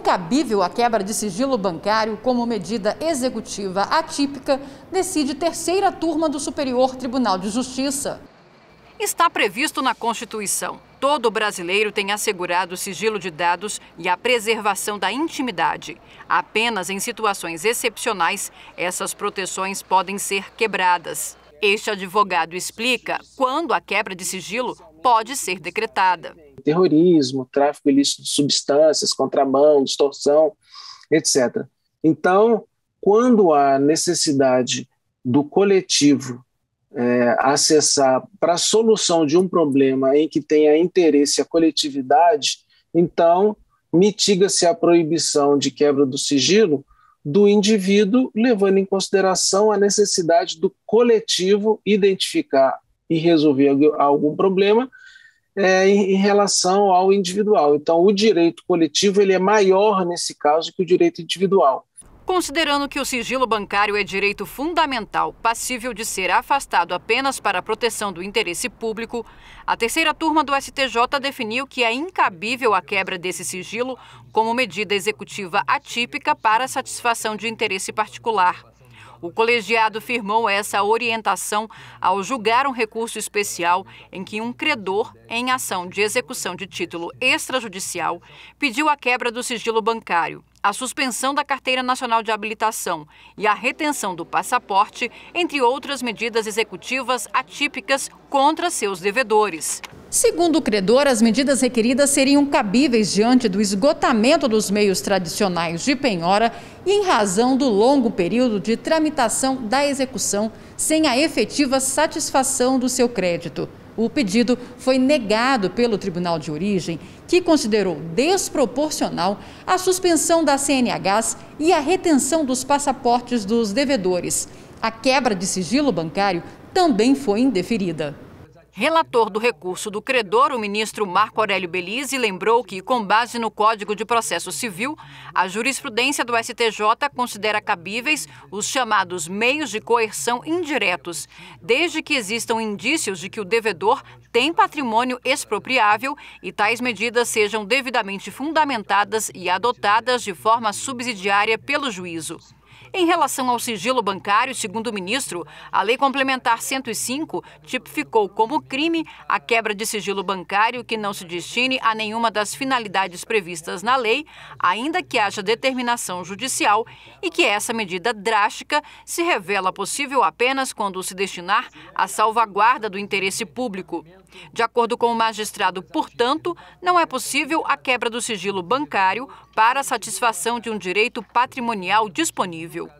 cabível a quebra de sigilo bancário como medida executiva atípica, decide terceira turma do Superior Tribunal de Justiça. Está previsto na Constituição. Todo brasileiro tem assegurado o sigilo de dados e a preservação da intimidade. Apenas em situações excepcionais, essas proteções podem ser quebradas. Este advogado explica quando a quebra de sigilo pode ser decretada terrorismo, tráfico ilícito de substâncias, contramão, extorsão, etc. Então, quando há necessidade do coletivo é, acessar para a solução de um problema em que tenha interesse a coletividade, então mitiga-se a proibição de quebra do sigilo do indivíduo, levando em consideração a necessidade do coletivo identificar e resolver algum problema é, em, em, relação ao individual. Então, o direito coletivo ele é maior nesse caso que o direito individual. Considerando que o sigilo bancário é direito fundamental, passível de ser afastado apenas para a proteção do interesse público, a terceira turma do STJ definiu que é incabível a quebra desse sigilo como medida executiva atípica para satisfação de interesse particular. O colegiado firmou essa orientação ao julgar um recurso especial em que um credor, em ação de execução de título extrajudicial, pediu a quebra do sigilo bancário a suspensão da Carteira Nacional de Habilitação e a retenção do passaporte, entre outras medidas executivas atípicas contra seus devedores. Segundo o credor, as medidas requeridas seriam cabíveis diante do esgotamento dos meios tradicionais de penhora e em razão do longo período de tramitação da execução sem a efetiva satisfação do seu crédito. O pedido foi negado pelo Tribunal de Origem, que considerou desproporcional a suspensão da CNHs e a retenção dos passaportes dos devedores. A quebra de sigilo bancário também foi indeferida. Relator do recurso do credor, o ministro Marco Aurélio Belize lembrou que, com base no Código de Processo Civil, a jurisprudência do STJ considera cabíveis os chamados meios de coerção indiretos, desde que existam indícios de que o devedor tem patrimônio expropriável e tais medidas sejam devidamente fundamentadas e adotadas de forma subsidiária pelo juízo. Em relação ao sigilo bancário, segundo o ministro, a Lei Complementar 105 tipificou como crime a quebra de sigilo bancário que não se destine a nenhuma das finalidades previstas na lei, ainda que haja determinação judicial, e que essa medida drástica se revela possível apenas quando se destinar à salvaguarda do interesse público. De acordo com o magistrado, portanto, não é possível a quebra do sigilo bancário para a satisfação de um direito patrimonial disponível viu